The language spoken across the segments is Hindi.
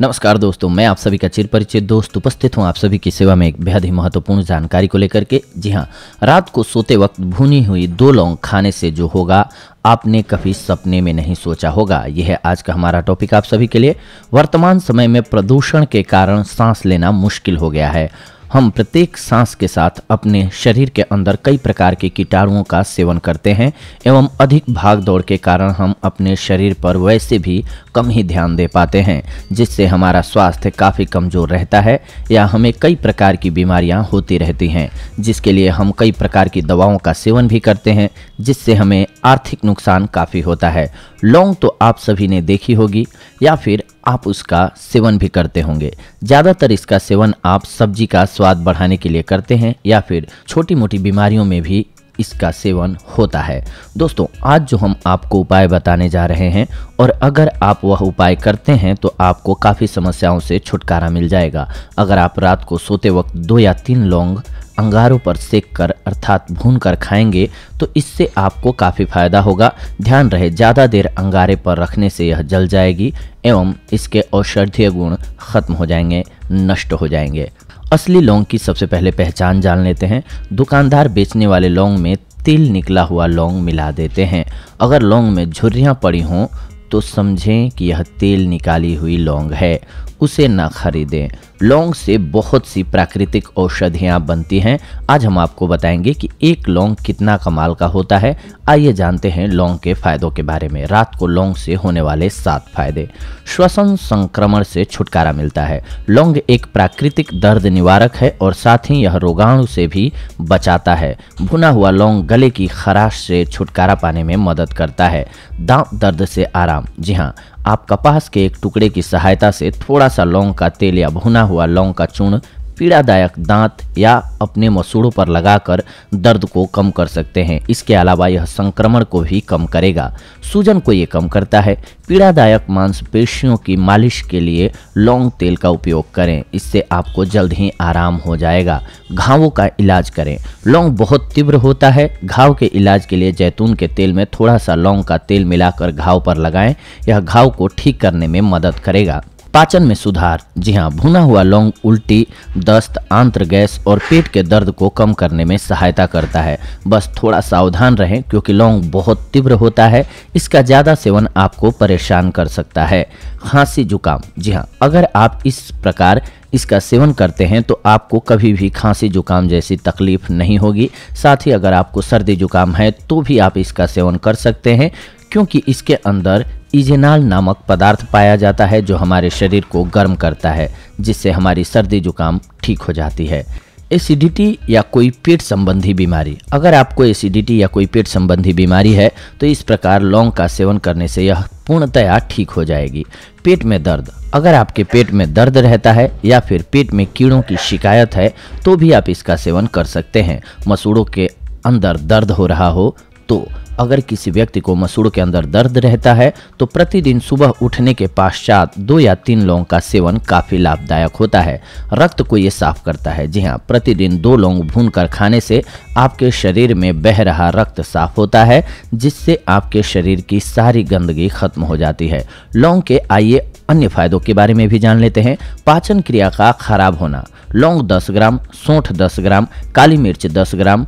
नमस्कार दोस्तों मैं आप सभी का चिर परिचित दोस्त उपस्थित हूँ आप सभी की सेवा में एक बेहद ही महत्वपूर्ण जानकारी को लेकर के जी हाँ रात को सोते वक्त भुनी हुई दो लौंग खाने से जो होगा आपने कभी सपने में नहीं सोचा होगा यह है आज का हमारा टॉपिक आप सभी के लिए वर्तमान समय में प्रदूषण के कारण सांस लेना मुश्किल हो गया है हम प्रत्येक सांस के साथ अपने शरीर के अंदर कई प्रकार के कीटाणुओं का सेवन करते हैं एवं अधिक भाग दौड़ के कारण हम अपने शरीर पर वैसे भी कम ही ध्यान दे पाते हैं जिससे हमारा स्वास्थ्य काफ़ी कमज़ोर रहता है या हमें कई प्रकार की बीमारियां होती रहती हैं जिसके लिए हम कई प्रकार की दवाओं का सेवन भी करते हैं जिससे हमें आर्थिक नुकसान काफ़ी होता है लौंग तो आप सभी ने देखी होगी या फिर आप उसका सेवन भी करते होंगे ज़्यादातर इसका सेवन आप सब्जी का स्वाद बढ़ाने के लिए करते हैं या फिर छोटी मोटी बीमारियों में भी इसका सेवन होता है दोस्तों आज जो हम आपको उपाय बताने जा रहे हैं और अगर आप वह उपाय करते हैं तो आपको काफ़ी समस्याओं से छुटकारा मिल जाएगा अगर आप रात को सोते वक्त दो या तीन लौंग अंगारों पर सेक कर अर्थात भून कर खाएंगे तो इससे आपको काफ़ी फायदा होगा ध्यान रहे ज़्यादा देर अंगारे पर रखने से यह जल जाएगी एवं इसके औषधीय गुण खत्म हो जाएंगे नष्ट हो जाएंगे असली लौंग की सबसे पहले पहचान जान लेते हैं दुकानदार बेचने वाले लौंग में तिल निकला हुआ लौंग मिला देते हैं अगर लौंग में झुर्रियाँ पड़ी हों तो समझें कि यह तेल निकाली हुई लौंग है उसे ना खरीदें लौंग से बहुत सी प्राकृतिक औषधियाँ बनती हैं आज हम आपको बताएंगे कि एक लौंग कितना कमाल का होता है आइए जानते हैं लौंग के फायदों के बारे में रात को लौंग से होने वाले सात फायदे श्वसन संक्रमण से छुटकारा मिलता है लौंग एक प्राकृतिक दर्द निवारक है और साथ ही यह रोगाणु से भी बचाता है भुना हुआ लौंग गले की खराश से छुटकारा पाने में मदद करता है दांत दर्द से आराम जी हाँ आप कपास के एक टुकड़े की सहायता से थोड़ा सा लौंग का तेल या भुना हुआ लौंग का चूर्ण पीड़ादायक दांत या अपने मसूड़ों पर लगाकर दर्द को कम कर सकते हैं इसके अलावा यह संक्रमण को भी कम करेगा सूजन को ये कम करता है पीड़ादायक मांसपेशियों की मालिश के लिए लौंग तेल का उपयोग करें इससे आपको जल्द ही आराम हो जाएगा घावों का इलाज करें लौंग बहुत तीव्र होता है घाव के इलाज के लिए जैतून के तेल में थोड़ा सा लौंग का तेल मिलाकर घाव पर लगाएं यह घाव को ठीक करने में मदद करेगा पाचन में सुधार जी हाँ भुना हुआ लौंग उल्टी दस्त आंत्र गैस और पेट के दर्द को कम करने में सहायता करता है बस थोड़ा सावधान रहें क्योंकि लौंग बहुत तीव्र होता है इसका ज़्यादा सेवन आपको परेशान कर सकता है खांसी जुकाम जी हाँ अगर आप इस प्रकार इसका सेवन करते हैं तो आपको कभी भी खांसी जुकाम जैसी तकलीफ नहीं होगी साथ ही अगर आपको सर्दी जुकाम है तो भी आप इसका सेवन कर सकते हैं क्योंकि इसके अंदर इजेनाल नामक पदार्थ पाया जाता है जो हमारे शरीर को गर्म करता है जिससे हमारी सर्दी जुकाम ठीक हो जाती है एसिडिटी या कोई पेट संबंधी बीमारी अगर आपको एसिडिटी या कोई पेट संबंधी बीमारी है तो इस प्रकार लौंग का सेवन करने से यह पूर्णतया ठीक हो जाएगी पेट में दर्द अगर आपके पेट में दर्द रहता है या फिर पेट में कीड़ों की शिकायत है तो भी आप इसका सेवन कर सकते हैं मसूड़ों के अंदर दर्द हो रहा हो तो अगर किसी व्यक्ति को मसूड़ के अंदर दर्द रहता है तो प्रतिदिन सुबह उठने के पश्चात दो या तीन लौंग का सेवन काफ़ी लाभदायक होता है रक्त को ये साफ करता है जी हाँ प्रतिदिन दो लौंग भून कर खाने से आपके शरीर में बह रहा रक्त साफ होता है जिससे आपके शरीर की सारी गंदगी खत्म हो जाती है लौंग के आइए अन्य फायदों के बारे में भी जान लेते हैं पाचन क्रिया का खराब होना लौंग 10 ग्राम सौंठ 10 ग्राम काली मिर्च 10 ग्राम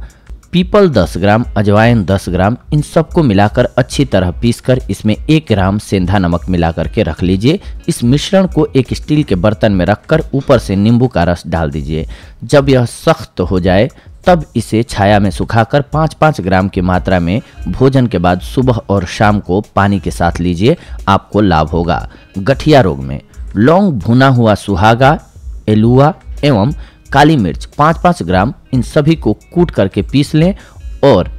पीपल 10 ग्राम अजवाइन 10 ग्राम इन सबको मिलाकर अच्छी तरह पीसकर इसमें एक ग्राम सेंधा नमक मिलाकर के रख लीजिए इस मिश्रण को एक स्टील के बर्तन में रखकर ऊपर से नींबू का रस डाल दीजिए जब यह सख्त हो जाए तब इसे छाया में सुखाकर पाँच पाँच ग्राम की मात्रा में भोजन के बाद सुबह और शाम को पानी के साथ लीजिए आपको लाभ होगा गठिया रोग में लौंग भुना हुआ सुहागा एलुआ एवं काली मिर्च पाँच पाँच ग्राम इन सभी को कूट करके पीस लें और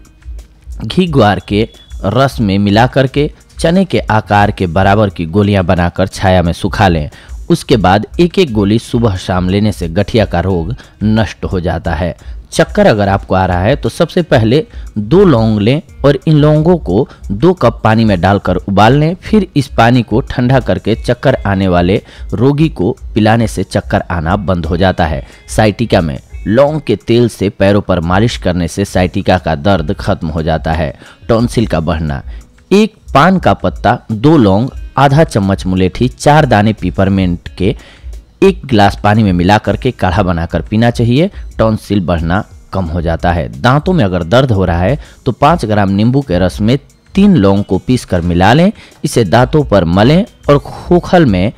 घी ग्वार के रस में मिला करके चने के आकार के बराबर की गोलियां बनाकर छाया में सुखा लें उसके बाद एक एक गोली सुबह शाम लेने से गठिया का रोग नष्ट हो जाता है चक्कर अगर आपको आ रहा है तो सबसे पहले दो लौंग लें और इन लौंगों को दो कप पानी में डालकर उबाल लें फिर इस पानी को ठंडा करके चक्कर आने वाले रोगी को पिलाने से चक्कर आना बंद हो जाता है साइटिका में लौंग के तेल से पैरों पर मालिश करने से साइटिका का दर्द खत्म हो जाता है टॉन्सिल का बढ़ना एक पान का पत्ता दो लौंग आधा चम्मच मुलेठी चार दाने पीपरमेंट के एक गिलास पानी में मिला करके काढ़ा बनाकर पीना चाहिए टॉन्सिल बढ़ना कम हो जाता है दांतों में अगर दर्द हो रहा है तो पाँच ग्राम नींबू के रस में तीन लौंग को पीस कर मिला लें इसे दांतों पर मलें और खोखल में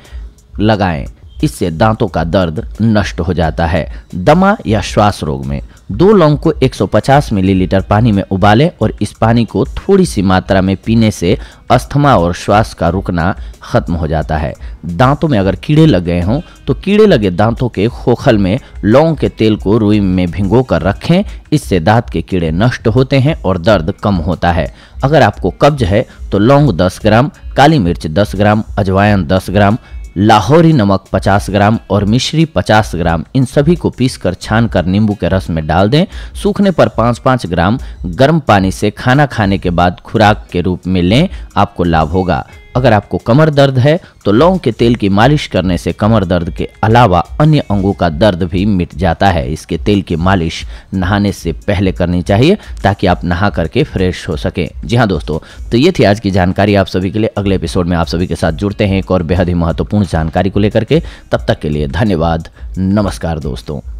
लगाएं इससे दांतों का दर्द नष्ट हो जाता है दमा या श्वास रोग में दो लौंग को 150 मिलीलीटर पानी में उबालें और इस पानी को थोड़ी सी मात्रा में पीने से अस्थमा और श्वास का रुकना खत्म हो जाता है दांतों में अगर कीड़े लग गए हों तो कीड़े लगे दांतों के खोखल में लौंग के तेल को रुई में भिंगो कर रखें इससे दांत के कीड़े नष्ट होते हैं और दर्द कम होता है अगर आपको कब्ज है तो लौंग 10 ग्राम काली मिर्च 10 ग्राम अजवाइन 10 ग्राम लाहौरी नमक 50 ग्राम और मिश्री 50 ग्राम इन सभी को पीसकर छानकर नींबू के रस में डाल दें सूखने पर 5-5 ग्राम गर्म पानी से खाना खाने के बाद खुराक के रूप में लें आपको लाभ होगा अगर आपको कमर दर्द है तो लौंग के तेल की मालिश करने से कमर दर्द के अलावा अन्य अंगों का दर्द भी मिट जाता है इसके तेल की मालिश नहाने से पहले करनी चाहिए ताकि आप नहा करके फ्रेश हो सकें जी हाँ दोस्तों तो ये थी आज की जानकारी आप सभी के लिए अगले एपिसोड में आप सभी के साथ जुड़ते हैं एक और बेहद ही महत्वपूर्ण जानकारी को लेकर के तब तक के लिए धन्यवाद नमस्कार दोस्तों